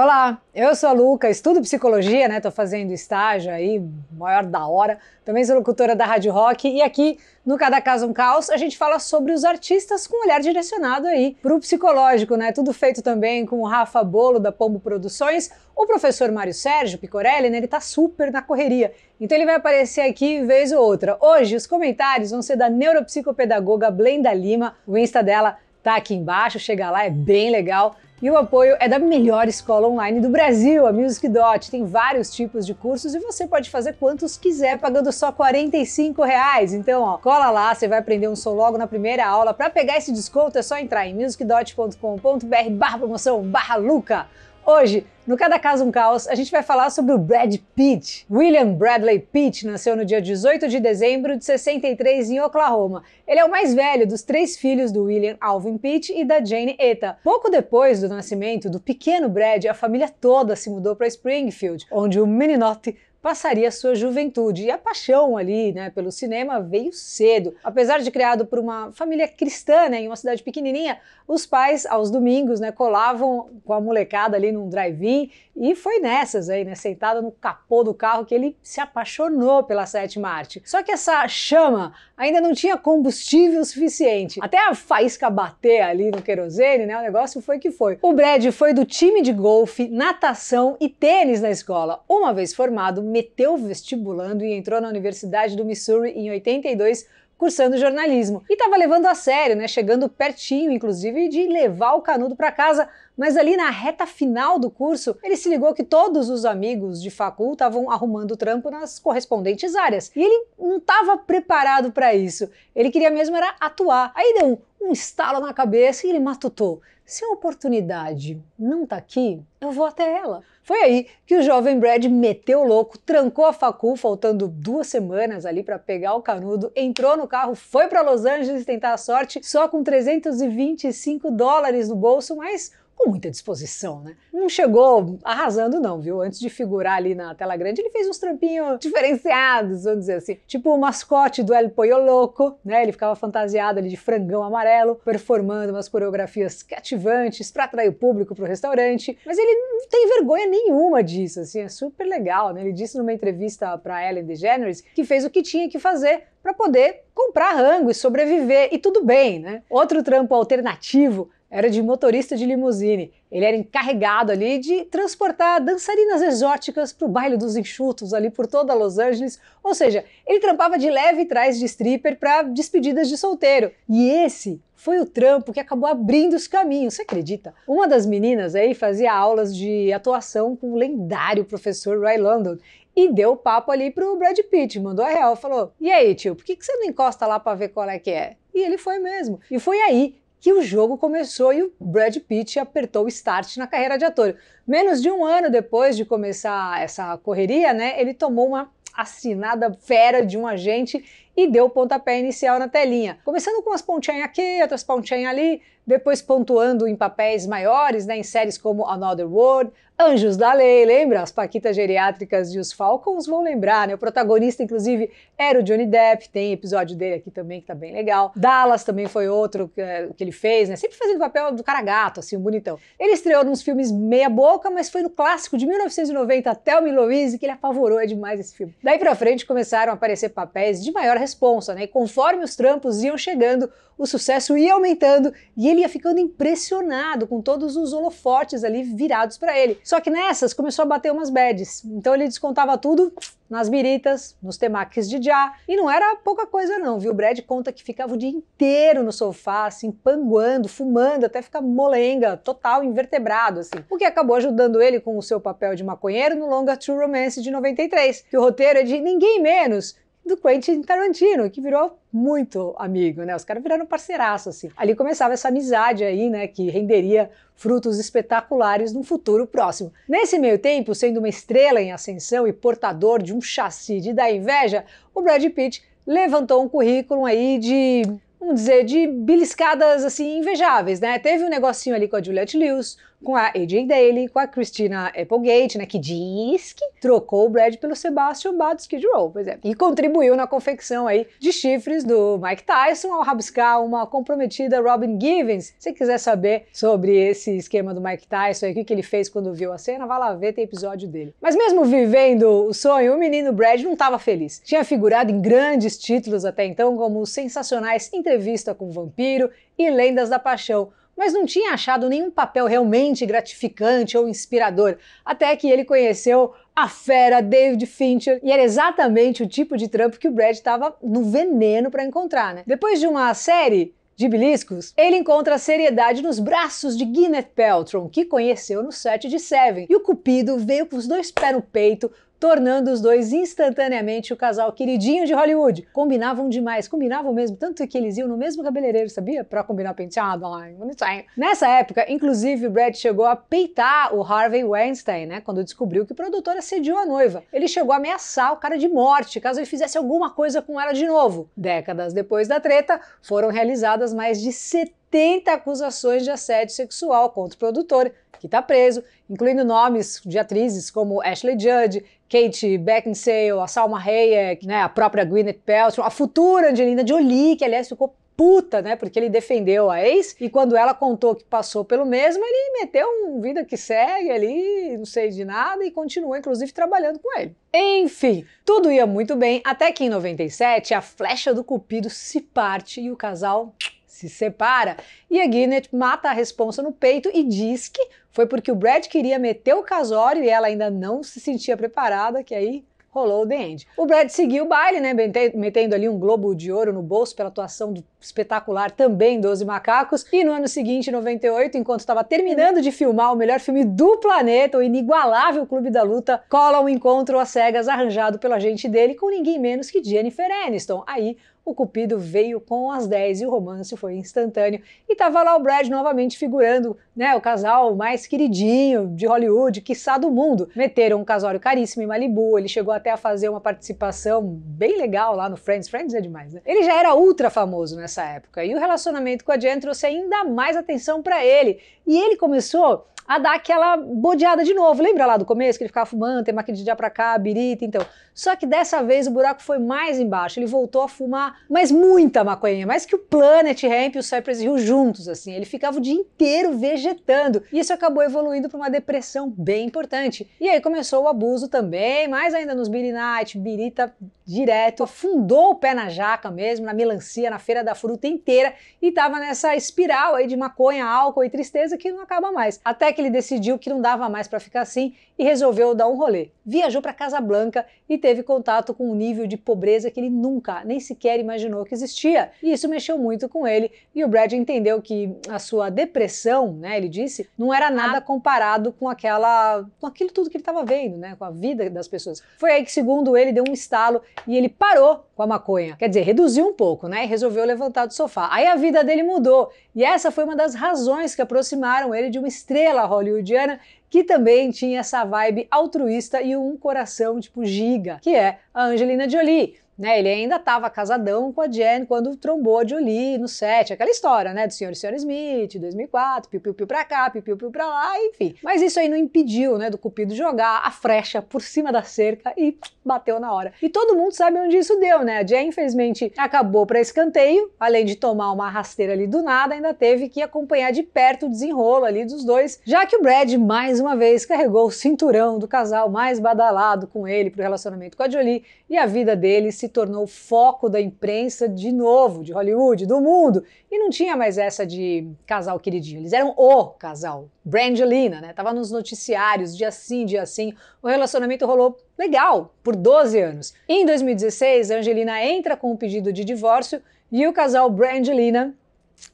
Olá, eu sou a Luca, estudo psicologia, né? Tô fazendo estágio aí, maior da hora. Também sou locutora da Rádio Rock e aqui no Cada Caso um Caos a gente fala sobre os artistas com um olhar direcionado aí pro psicológico, né? Tudo feito também com o Rafa Bolo da Pombo Produções, o professor Mário Sérgio Picorelli, né? Ele tá super na correria. Então ele vai aparecer aqui vez ou outra. Hoje os comentários vão ser da neuropsicopedagoga Blenda Lima, o Insta dela tá aqui embaixo, chega lá, é bem legal. E o apoio é da melhor escola online do Brasil, a Music Dot. Tem vários tipos de cursos e você pode fazer quantos quiser pagando só R$ reais. Então, ó, cola lá, você vai aprender um som logo na primeira aula. Para pegar esse desconto é só entrar em musicdot.com.br barra promoção barra Luca. Hoje, no Cada Caso um Caos, a gente vai falar sobre o Brad Pitt. William Bradley Pitt nasceu no dia 18 de dezembro de 63 em Oklahoma. Ele é o mais velho dos três filhos do William Alvin Pitt e da Jane Etta. Pouco depois do nascimento do pequeno Brad, a família toda se mudou para Springfield, onde o Meninotti passaria sua juventude. E a paixão ali, né, pelo cinema veio cedo. Apesar de criado por uma família cristã, né, em uma cidade pequenininha, os pais aos domingos, né, colavam com a molecada ali num drive-in e foi nessas aí, né, sentada no capô do carro que ele se apaixonou pela sétima arte. Só que essa chama ainda não tinha combustível suficiente. Até a faísca bater ali no querosene, né? O negócio foi que foi. O Brad foi do time de golfe, natação e tênis na escola. Uma vez formado, meteu vestibulando e entrou na Universidade do Missouri em 82 cursando jornalismo. E estava levando a sério, né? Chegando pertinho, inclusive, de levar o canudo para casa. Mas ali na reta final do curso, ele se ligou que todos os amigos de facul estavam arrumando trampo nas correspondentes áreas. E ele não estava preparado para isso. Ele queria mesmo era atuar. Aí deu um, um estalo na cabeça e ele matutou. Se a oportunidade não tá aqui, eu vou até ela. Foi aí que o jovem Brad meteu louco, trancou a facul, faltando duas semanas ali para pegar o canudo, entrou no carro, foi para Los Angeles tentar a sorte, só com 325 dólares no bolso, mas com muita disposição, né? Não chegou arrasando, não, viu? Antes de figurar ali na tela grande, ele fez uns trampinhos diferenciados, vamos dizer assim. Tipo o mascote do El Pollo Louco, né? Ele ficava fantasiado ali de frangão amarelo, performando umas coreografias cativantes para atrair o público para o restaurante. Mas ele não tem vergonha nenhuma disso, assim, é super legal, né? Ele disse numa entrevista para Ellen DeGeneres que fez o que tinha que fazer para poder comprar rango e sobreviver, e tudo bem, né? Outro trampo alternativo era de motorista de limusine. Ele era encarregado ali de transportar dançarinas exóticas para o baile dos enxutos ali por toda Los Angeles. Ou seja, ele trampava de leve trás de stripper para despedidas de solteiro. E esse foi o trampo que acabou abrindo os caminhos, você acredita? Uma das meninas aí fazia aulas de atuação com o lendário professor Ray London e deu papo ali pro Brad Pitt, mandou a real, falou: "E aí, tio, por que que você não encosta lá para ver qual é que é?" E ele foi mesmo. E foi aí que o jogo começou e o Brad Pitt apertou o start na carreira de ator. Menos de um ano depois de começar essa correria, né, ele tomou uma assinada fera de um agente e deu o pontapé inicial na telinha. Começando com umas pontinhas aqui, outras pontinhas ali, depois pontuando em papéis maiores, né, em séries como Another World, Anjos da Lei, lembra? As Paquitas Geriátricas e os Falcons vão lembrar, né? O protagonista, inclusive, era o Johnny Depp, tem episódio dele aqui também que tá bem legal. Dallas também foi outro que, é, que ele fez, né? Sempre fazendo papel do cara gato, assim, bonitão. Ele estreou nos filmes meia boca, mas foi no clássico de 1990 até o Louise que ele apavorou, é demais esse filme. Daí pra frente começaram a aparecer papéis de maior responsa, né? E conforme os trampos iam chegando, o sucesso ia aumentando e ele ia ficando impressionado com todos os holofotes ali virados para ele. Só que nessas começou a bater umas bads, então ele descontava tudo nas biritas, nos temakis de já, e não era pouca coisa não, viu? O Brad conta que ficava o dia inteiro no sofá, assim, panguando, fumando, até ficar molenga, total invertebrado, assim. O que acabou ajudando ele com o seu papel de maconheiro no longa True Romance de 93, que o roteiro é de ninguém menos do Quentin Tarantino, que virou muito amigo, né? Os caras viraram parceiraço, assim. Ali começava essa amizade aí, né? Que renderia frutos espetaculares num futuro próximo. Nesse meio tempo, sendo uma estrela em ascensão e portador de um chassi de da inveja, o Brad Pitt levantou um currículo aí de vamos dizer, de beliscadas assim invejáveis, né? Teve um negocinho ali com a Juliette Lewis, com a AJ Daly, com a Christina Applegate, né, que diz que trocou o Brad pelo Sebastian Bach Skid Row, pois é, e contribuiu na confecção aí de chifres do Mike Tyson ao rabiscar uma comprometida Robin Givens. Se quiser saber sobre esse esquema do Mike Tyson aí o que ele fez quando viu a cena, vá lá ver, tem episódio dele. Mas mesmo vivendo o sonho, o menino Brad não estava feliz. Tinha figurado em grandes títulos até então, como sensacionais Entrevista com o Vampiro e Lendas da Paixão, mas não tinha achado nenhum papel realmente gratificante ou inspirador, até que ele conheceu a fera David Fincher e era exatamente o tipo de trampo que o Brad estava no veneno para encontrar, né? Depois de uma série de beliscos, ele encontra a seriedade nos braços de Gwyneth Paltrow, que conheceu no set de Seven. E o Cupido veio com os dois pés no peito, tornando os dois instantaneamente o casal queridinho de Hollywood. Combinavam demais, combinavam mesmo, tanto que eles iam no mesmo cabeleireiro, sabia? Pra combinar penteado, ai, bonitinho. Nessa época, inclusive, o Brad chegou a peitar o Harvey Weinstein, né? Quando descobriu que o produtor assediou a noiva. Ele chegou a ameaçar o cara de morte, caso ele fizesse alguma coisa com ela de novo. Décadas depois da treta, foram realizadas mais de 70 80 acusações de assédio sexual contra o produtor, que está preso, incluindo nomes de atrizes como Ashley Judd, Kate Beckinsale, a Salma Hayek, né, a própria Gwyneth Paltrow, a futura Angelina Jolie, que aliás ficou puta, né? Porque ele defendeu a ex e quando ela contou que passou pelo mesmo, ele meteu um vida que segue ali, não sei de nada e continuou inclusive trabalhando com ele. Enfim, tudo ia muito bem até que em 97 a flecha do cupido se parte e o casal se separa. E a Gwyneth mata a responsa no peito e diz que foi porque o Brad queria meter o casório e ela ainda não se sentia preparada, que aí rolou o The End. O Brad seguiu o baile, né, metendo ali um globo de ouro no bolso pela atuação do espetacular também doze Macacos. E no ano seguinte, 98, enquanto estava terminando de filmar o melhor filme do planeta, o inigualável Clube da Luta, cola um encontro às cegas arranjado pela gente dele com ninguém menos que Jennifer Aniston. Aí o Cupido veio com as 10 e o romance foi instantâneo. E tava lá o Brad novamente figurando, né, o casal mais queridinho de Hollywood, quiçá do mundo. Meteram um casório caríssimo em Malibu, ele chegou até a fazer uma participação bem legal lá no Friends. Friends é demais, né? Ele já era ultra famoso nessa época e o relacionamento com a Jen trouxe ainda mais atenção para ele. E ele começou a dar aquela bodeada de novo. Lembra lá do começo que ele ficava fumando, tem de dia pra cá, birita, então. Só que dessa vez o buraco foi mais embaixo. Ele voltou a fumar, mas muita maconha, mais que o Planet Hemp e o Cypress Hill juntos, assim. Ele ficava o dia inteiro vegetando. E isso acabou evoluindo para uma depressão bem importante. E aí começou o abuso também, mais ainda nos Billy Night, birita direto, afundou o pé na jaca mesmo, na melancia, na feira da fruta inteira e tava nessa espiral aí de maconha, álcool e tristeza que não acaba mais. Até que ele decidiu que não dava mais para ficar assim e resolveu dar um rolê. Viajou para Casablanca e teve contato com um nível de pobreza que ele nunca, nem sequer imaginou que existia. E isso mexeu muito com ele. E o Brad entendeu que a sua depressão, né, ele disse, não era nada ah. comparado com aquela, com aquilo tudo que ele estava vendo, né, com a vida das pessoas. Foi aí que, segundo ele, deu um estalo e ele parou com a maconha. Quer dizer, reduziu um pouco, né, e resolveu levantar do sofá. Aí a vida dele mudou. E essa foi uma das razões que aproximaram ele de uma estrela hollywoodiana que também tinha essa vibe altruísta e um coração tipo giga, que é a Angelina Jolie. Né? Ele ainda estava casadão com a Jen quando trombou a Jolie no set, aquela história, né, do Senhor e Senhora Smith, 2004, piu piu piu pra cá, piu piu piu pra lá, enfim. Mas isso aí não impediu, né, do Cupido jogar a frecha por cima da cerca e bateu na hora. E todo mundo sabe onde isso deu, né? A Jen, infelizmente, acabou para escanteio, além de tomar uma rasteira ali do nada, ainda teve que acompanhar de perto o desenrolo ali dos dois, já que o Brad, mais uma vez, carregou o cinturão do casal mais badalado com ele pro relacionamento com a Jolie e a vida dele se se tornou foco da imprensa de novo, de Hollywood, do mundo. E não tinha mais essa de casal queridinho. Eles eram o casal. Brangelina, né? Tava nos noticiários, dia sim, dia sim. O relacionamento rolou legal por 12 anos. Em 2016, Angelina entra com o um pedido de divórcio e o casal Brangelina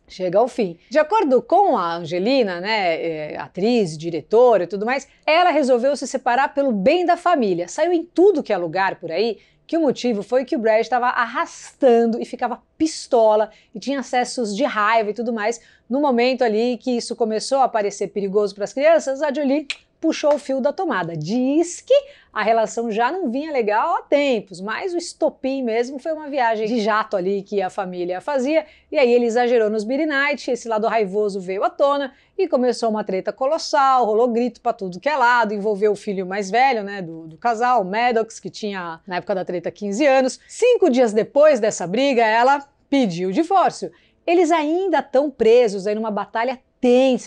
chega ao fim. De acordo com a Angelina, né, é, atriz, diretora e tudo mais, ela resolveu se separar pelo bem da família. Saiu em tudo que é lugar por aí que o motivo foi que o Brad estava arrastando e ficava pistola e tinha acessos de raiva e tudo mais. No momento ali que isso começou a parecer perigoso para as crianças, a Julie puxou o fio da tomada. Diz que a relação já não vinha legal há tempos, mas o estopim mesmo foi uma viagem de jato ali que a família fazia, e aí ele exagerou nos beer Night, esse lado raivoso veio à tona e começou uma treta colossal, rolou grito para tudo que é lado, envolveu o filho mais velho, né, do, do casal, Maddox, que tinha, na época da treta, 15 anos. Cinco dias depois dessa briga, ela pediu o divórcio. Eles ainda estão presos aí numa batalha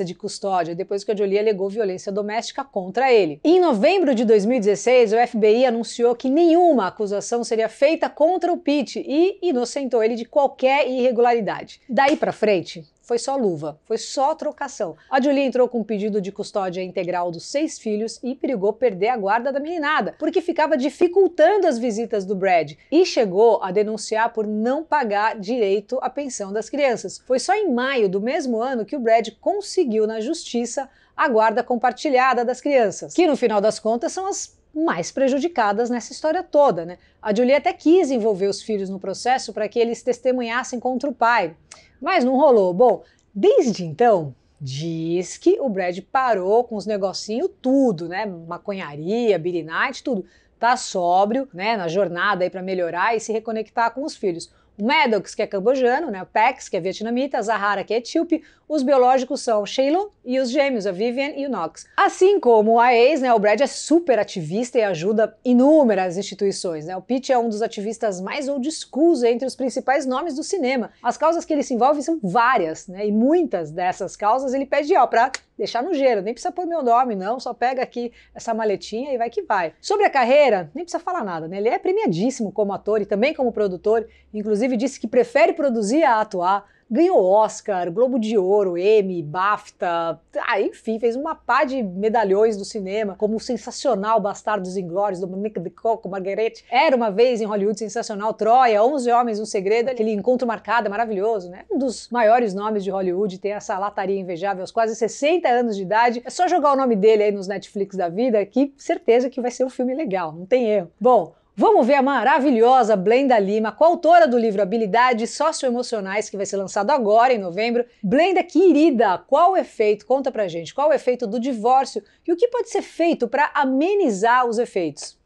de custódia depois que a Jolie alegou violência doméstica contra ele. Em novembro de 2016, o FBI anunciou que nenhuma acusação seria feita contra o Pete e inocentou ele de qualquer irregularidade. Daí para frente, foi só luva, foi só trocação. A Julie entrou com um pedido de custódia integral dos seis filhos e perigou perder a guarda da meninada, porque ficava dificultando as visitas do Brad e chegou a denunciar por não pagar direito à pensão das crianças. Foi só em maio do mesmo ano que o Brad conseguiu na justiça a guarda compartilhada das crianças, que no final das contas são as mais prejudicadas nessa história toda, né? A Julie até quis envolver os filhos no processo para que eles testemunhassem contra o pai mas não rolou. Bom, desde então, diz que o Brad parou com os negocinhos tudo, né? Maconharia, Billy Night, tudo. Tá sóbrio, né? Na jornada aí para melhorar e se reconectar com os filhos o Maddox, que é cambojano, né? o Pax, que é vietnamita, a Zahara, que é etíope, os biológicos são o Shailon e os gêmeos, a Vivian e o Knox. Assim como a ex, né, o Brad é super ativista e ajuda inúmeras instituições. Né? O Pitt é um dos ativistas mais old school entre os principais nomes do cinema. As causas que ele se envolve são várias, né? e muitas dessas causas ele pede ó, para deixar no gelo, nem precisa pôr meu nome, não, só pega aqui essa maletinha e vai que vai. Sobre a carreira, nem precisa falar nada, né? Ele é premiadíssimo como ator e também como produtor, inclusive disse que prefere produzir a atuar ganhou Oscar, Globo de Ouro, Emmy, BAFTA, ah, enfim, fez uma pá de medalhões do cinema, como o sensacional Bastardos Inglórios, do Monique de Coco, Marguerite. Era uma vez em Hollywood sensacional, Troia, 11 Homens, um Segredo, aquele encontro marcado, maravilhoso, né? Um dos maiores nomes de Hollywood, tem essa lataria invejável aos quase 60 anos de idade. É só jogar o nome dele aí nos Netflix da vida, que certeza que vai ser um filme legal, não tem erro. Bom, Vamos ver a maravilhosa Blenda Lima, coautora do livro Habilidades Socioemocionais, que vai ser lançado agora em novembro. Blenda, querida, qual o efeito? Conta pra gente, qual o efeito do divórcio e o que pode ser feito para amenizar os efeitos?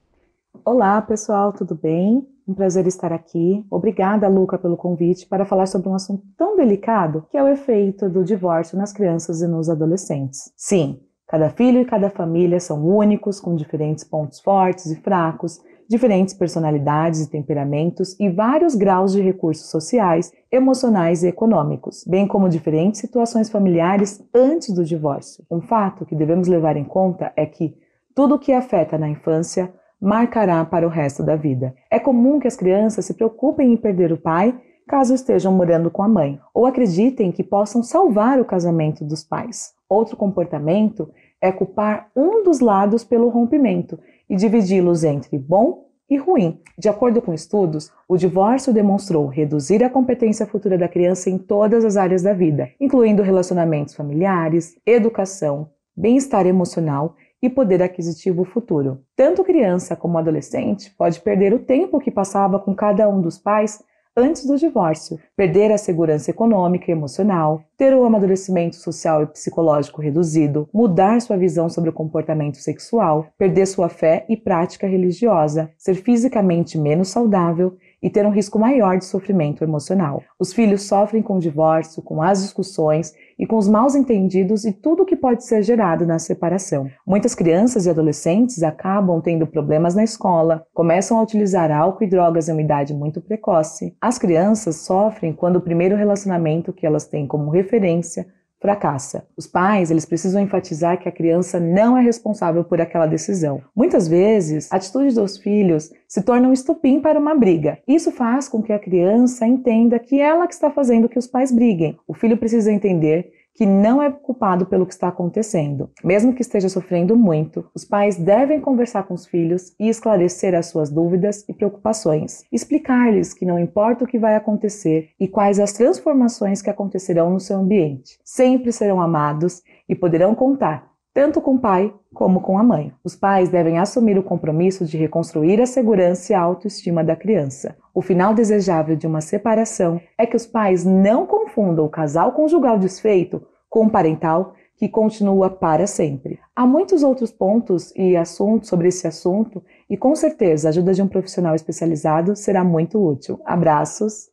Olá, pessoal, tudo bem? Um prazer estar aqui. Obrigada, Luca, pelo convite para falar sobre um assunto tão delicado que é o efeito do divórcio nas crianças e nos adolescentes. Sim, cada filho e cada família são únicos, com diferentes pontos fortes e fracos diferentes personalidades e temperamentos e vários graus de recursos sociais, emocionais e econômicos, bem como diferentes situações familiares antes do divórcio. Um fato que devemos levar em conta é que tudo o que afeta na infância marcará para o resto da vida. É comum que as crianças se preocupem em perder o pai caso estejam morando com a mãe, ou acreditem que possam salvar o casamento dos pais. Outro comportamento é culpar um dos lados pelo rompimento e dividi-los entre bom e ruim. De acordo com estudos, o divórcio demonstrou reduzir a competência futura da criança em todas as áreas da vida, incluindo relacionamentos familiares, educação, bem-estar emocional e poder aquisitivo futuro. Tanto criança como adolescente pode perder o tempo que passava com cada um dos pais antes do divórcio, perder a segurança econômica e emocional, ter o um amadurecimento social e psicológico reduzido, mudar sua visão sobre o comportamento sexual, perder sua fé e prática religiosa, ser fisicamente menos saudável e ter um risco maior de sofrimento emocional. Os filhos sofrem com o divórcio, com as discussões e com os maus entendidos e tudo o que pode ser gerado na separação. Muitas crianças e adolescentes acabam tendo problemas na escola, começam a utilizar álcool e drogas em uma idade muito precoce. As crianças sofrem quando o primeiro relacionamento que elas têm como referência fracassa. Os pais, eles precisam enfatizar que a criança não é responsável por aquela decisão. Muitas vezes, atitudes dos filhos se tornam estupim para uma briga. Isso faz com que a criança entenda que ela que está fazendo que os pais briguem. O filho precisa entender que não é culpado pelo que está acontecendo. Mesmo que esteja sofrendo muito, os pais devem conversar com os filhos e esclarecer as suas dúvidas e preocupações. Explicar-lhes que não importa o que vai acontecer e quais as transformações que acontecerão no seu ambiente. Sempre serão amados e poderão contar tanto com o pai como com a mãe. Os pais devem assumir o compromisso de reconstruir a segurança e a autoestima da criança. O final desejável de uma separação é que os pais não confundam o casal conjugal desfeito com o parental que continua para sempre. Há muitos outros pontos e assuntos sobre esse assunto e com certeza a ajuda de um profissional especializado será muito útil. Abraços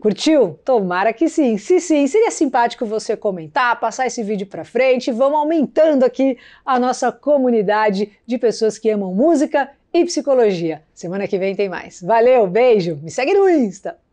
Curtiu? Tomara que sim. Se sim, seria simpático você comentar, passar esse vídeo para frente. Vamos aumentando aqui a nossa comunidade de pessoas que amam música e psicologia. Semana que vem tem mais. Valeu, beijo. Me segue no Insta.